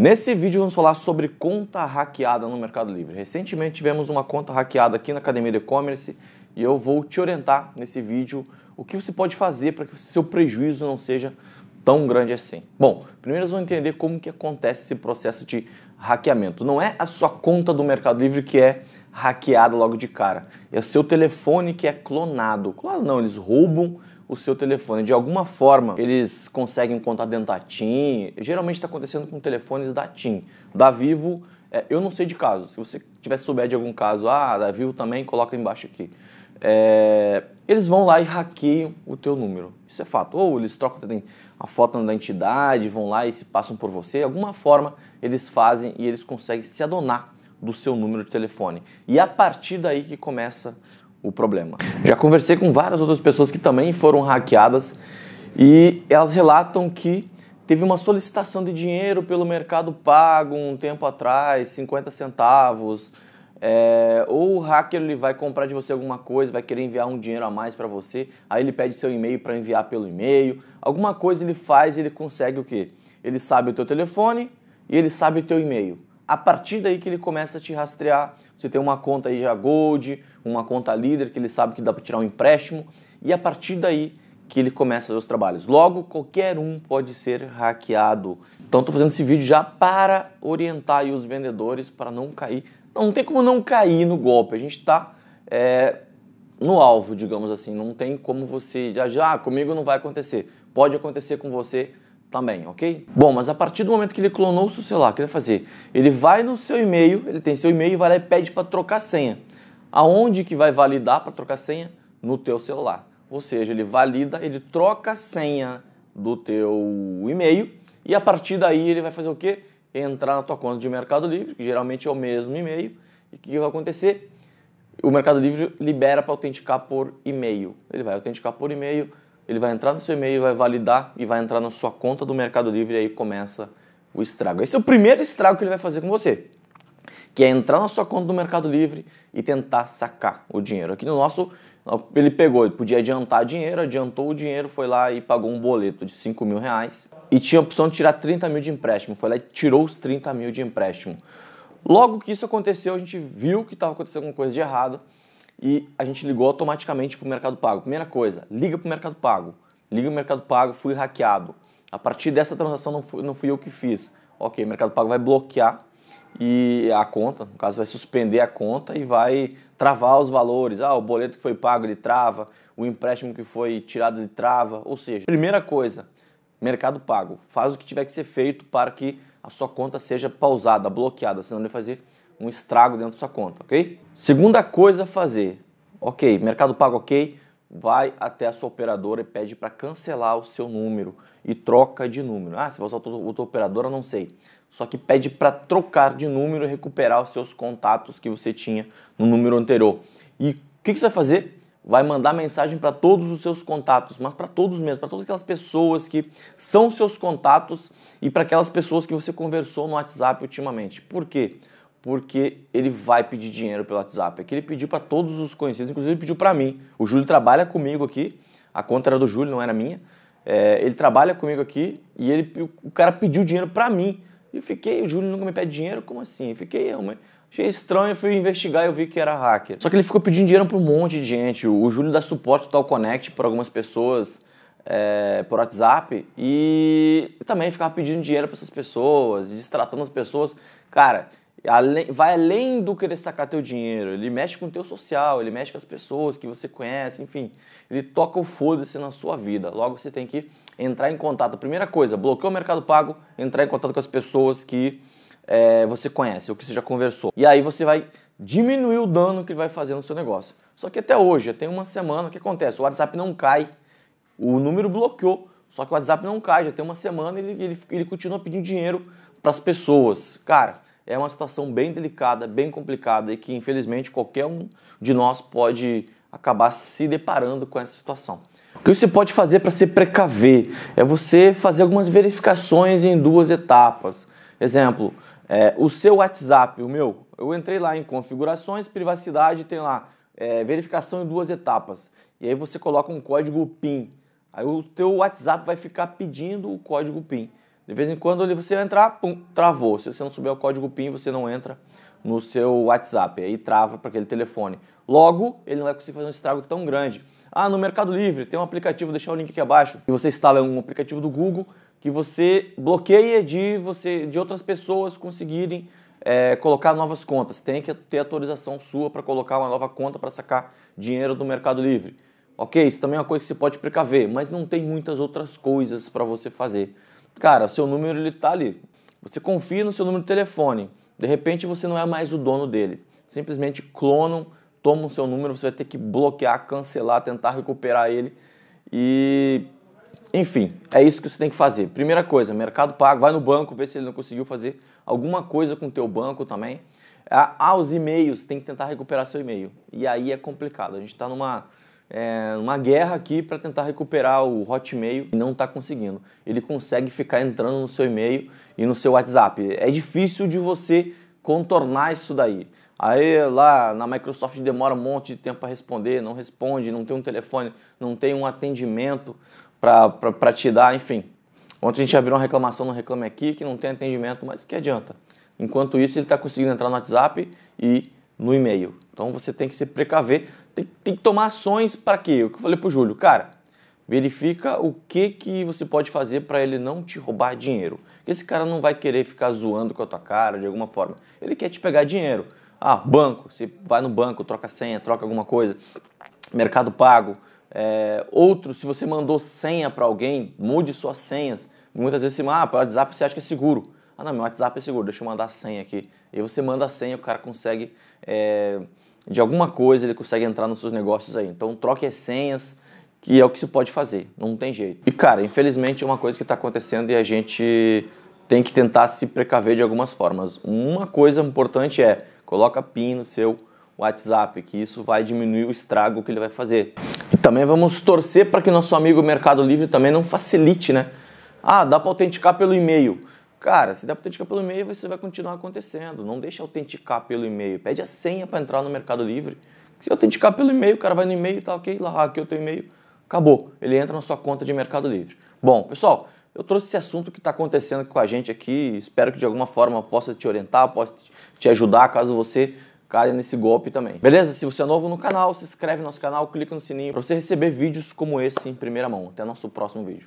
Nesse vídeo vamos falar sobre conta hackeada no Mercado Livre. Recentemente tivemos uma conta hackeada aqui na Academia de E-Commerce e eu vou te orientar nesse vídeo o que você pode fazer para que seu prejuízo não seja tão grande assim. Bom, primeiro vamos entender como que acontece esse processo de hackeamento. Não é a sua conta do Mercado Livre que é hackeada logo de cara. É o seu telefone que é clonado. Claro não, eles roubam o seu telefone. De alguma forma, eles conseguem contar dentro da TIM. Geralmente está acontecendo com telefones da TIM. Da Vivo, é, eu não sei de casos. Se você tiver souber de algum caso, ah, da Vivo também, coloca embaixo aqui. É, eles vão lá e hackeiam o teu número. Isso é fato. Ou eles trocam a foto da entidade, vão lá e se passam por você. De alguma forma, eles fazem e eles conseguem se adonar do seu número de telefone. E é a partir daí que começa o problema. Já conversei com várias outras pessoas que também foram hackeadas e elas relatam que teve uma solicitação de dinheiro pelo Mercado Pago um tempo atrás, 50 centavos. É, ou o hacker ele vai comprar de você alguma coisa, vai querer enviar um dinheiro a mais para você, aí ele pede seu e-mail para enviar pelo e-mail, alguma coisa ele faz, e ele consegue o quê? Ele sabe o teu telefone e ele sabe o teu e-mail a partir daí que ele começa a te rastrear. Você tem uma conta aí já Gold, uma conta líder que ele sabe que dá para tirar um empréstimo e a partir daí que ele começa os trabalhos. Logo, qualquer um pode ser hackeado. Então, estou fazendo esse vídeo já para orientar os vendedores para não cair. Não, não, tem como não cair no golpe. A gente está é, no alvo, digamos assim. Não tem como você já, já ah, comigo não vai acontecer. Pode acontecer com você também, ok? Bom, mas a partir do momento que ele clonou o seu celular, o que ele vai fazer? Ele vai no seu e-mail, ele tem seu e-mail e vai lá e pede para trocar a senha. Aonde que vai validar para trocar a senha? No teu celular. Ou seja, ele valida, ele troca a senha do teu e-mail e a partir daí ele vai fazer o quê? Entrar na tua conta de Mercado Livre, que geralmente é o mesmo e-mail, e o que vai acontecer? O Mercado Livre libera para autenticar por e-mail. Ele vai autenticar por e-mail, ele vai entrar no seu e-mail, vai validar e vai entrar na sua conta do Mercado Livre e aí começa o estrago. Esse é o primeiro estrago que ele vai fazer com você, que é entrar na sua conta do Mercado Livre e tentar sacar o dinheiro. Aqui no nosso, ele pegou, ele podia adiantar dinheiro, adiantou o dinheiro, foi lá e pagou um boleto de 5 mil reais e tinha a opção de tirar 30 mil de empréstimo. Foi lá e tirou os 30 mil de empréstimo. Logo que isso aconteceu, a gente viu que estava acontecendo alguma coisa de errado e a gente ligou automaticamente para o Mercado Pago. Primeira coisa, liga para o Mercado Pago. Liga o Mercado Pago, fui hackeado. A partir dessa transação não fui, não fui eu que fiz. Ok, o Mercado Pago vai bloquear e a conta, no caso vai suspender a conta e vai travar os valores. Ah, o boleto que foi pago ele trava, o empréstimo que foi tirado ele trava. Ou seja, primeira coisa, mercado pago. Faz o que tiver que ser feito para que a sua conta seja pausada, bloqueada, senão ele vai fazer um estrago dentro da sua conta, ok? Segunda coisa a fazer, ok, Mercado Pago ok, vai até a sua operadora e pede para cancelar o seu número e troca de número. Ah, se você usar outra operadora, não sei. Só que pede para trocar de número e recuperar os seus contatos que você tinha no número anterior. E o que, que você vai fazer? Vai mandar mensagem para todos os seus contatos, mas para todos mesmo, para todas aquelas pessoas que são seus contatos e para aquelas pessoas que você conversou no WhatsApp ultimamente. Por quê? Porque porque ele vai pedir dinheiro pelo WhatsApp. É que ele pediu para todos os conhecidos, inclusive ele pediu para mim. O Júlio trabalha comigo aqui, a conta era do Júlio, não era minha. É, ele trabalha comigo aqui e ele, o cara pediu dinheiro para mim. E fiquei, o Júlio nunca me pede dinheiro, como assim? Eu fiquei, ah, eu, achei estranho, fui investigar e eu vi que era hacker. Só que ele ficou pedindo dinheiro para um monte de gente. O, o Júlio dá suporte total connect para algumas pessoas é, por WhatsApp e também ficava pedindo dinheiro para essas pessoas, destratando as pessoas. Cara, Além, vai além do querer sacar teu dinheiro. Ele mexe com o teu social, ele mexe com as pessoas que você conhece, enfim. Ele toca o foda-se na sua vida. Logo, você tem que entrar em contato. primeira coisa, bloqueou o Mercado Pago, entrar em contato com as pessoas que é, você conhece, ou que você já conversou. E aí você vai diminuir o dano que ele vai fazer no seu negócio. Só que até hoje, já tem uma semana, o que acontece? O WhatsApp não cai, o número bloqueou, só que o WhatsApp não cai, já tem uma semana ele, ele, ele continua pedindo dinheiro para as pessoas. Cara é uma situação bem delicada, bem complicada e que infelizmente qualquer um de nós pode acabar se deparando com essa situação. O que você pode fazer para se precaver é você fazer algumas verificações em duas etapas. Exemplo, é, o seu WhatsApp, o meu, eu entrei lá em configurações, privacidade, tem lá é, verificação em duas etapas. E aí você coloca um código PIN. Aí o teu WhatsApp vai ficar pedindo o código PIN. De vez em quando ali você entrar, pum, travou. Se você não subir o código PIN, você não entra no seu WhatsApp. Aí trava para aquele telefone. Logo, ele não vai conseguir fazer um estrago tão grande. Ah, no Mercado Livre tem um aplicativo, deixar o link aqui abaixo. E você instala um aplicativo do Google que você bloqueia de você de outras pessoas conseguirem é, colocar novas contas. Tem que ter autorização sua para colocar uma nova conta para sacar dinheiro do Mercado Livre. Ok, isso também é uma coisa que você pode precaver, mas não tem muitas outras coisas para você fazer cara, seu número ele tá ali. Você confia no seu número de telefone. De repente você não é mais o dono dele. Simplesmente clonam, tomam o seu número, você vai ter que bloquear, cancelar, tentar recuperar ele. E enfim, é isso que você tem que fazer. Primeira coisa, Mercado Pago, vai no banco, vê se ele não conseguiu fazer alguma coisa com o teu banco também. Ah, os e-mails, tem que tentar recuperar seu e-mail. E aí é complicado. A gente está numa é, uma guerra aqui para tentar recuperar o Hotmail e não está conseguindo. Ele consegue ficar entrando no seu e-mail e no seu WhatsApp. É difícil de você contornar isso daí. Aí lá na Microsoft demora um monte de tempo para responder, não responde, não tem um telefone, não tem um atendimento para te dar, enfim. Ontem a gente abriu uma reclamação no Reclame Aqui que não tem atendimento, mas que adianta? Enquanto isso, ele está conseguindo entrar no WhatsApp e no e-mail. Então você tem que se precaver, tem, tem que tomar ações para quê? O que eu falei para o Júlio, cara, verifica o que, que você pode fazer para ele não te roubar dinheiro. Porque esse cara não vai querer ficar zoando com a tua cara de alguma forma. Ele quer te pegar dinheiro. Ah, banco, você vai no banco, troca senha, troca alguma coisa. Mercado Pago. É, outro, se você mandou senha para alguém, mude suas senhas. Muitas vezes, ah, para o WhatsApp você acha que é seguro. Ah, não, meu WhatsApp é seguro, deixa eu mandar a senha aqui. E você manda a senha, o cara consegue, é, de alguma coisa, ele consegue entrar nos seus negócios aí. Então, troque as senhas, que é o que se pode fazer, não tem jeito. E, cara, infelizmente é uma coisa que está acontecendo e a gente tem que tentar se precaver de algumas formas. Uma coisa importante é, coloca PIN no seu WhatsApp, que isso vai diminuir o estrago que ele vai fazer. E também vamos torcer para que nosso amigo Mercado Livre também não facilite, né? Ah, dá para autenticar pelo e-mail. Cara, se der para autenticar pelo e-mail, isso vai continuar acontecendo. Não deixa autenticar pelo e-mail. Pede a senha para entrar no Mercado Livre. Se autenticar pelo e-mail, o cara vai no e-mail, e tá ok, lá aqui o teu e-mail, acabou. Ele entra na sua conta de Mercado Livre. Bom, pessoal, eu trouxe esse assunto que está acontecendo com a gente aqui. Espero que de alguma forma possa te orientar, possa te ajudar caso você caia nesse golpe também. Beleza? Se você é novo no canal, se inscreve no nosso canal, clica no sininho para você receber vídeos como esse em primeira mão. Até nosso próximo vídeo.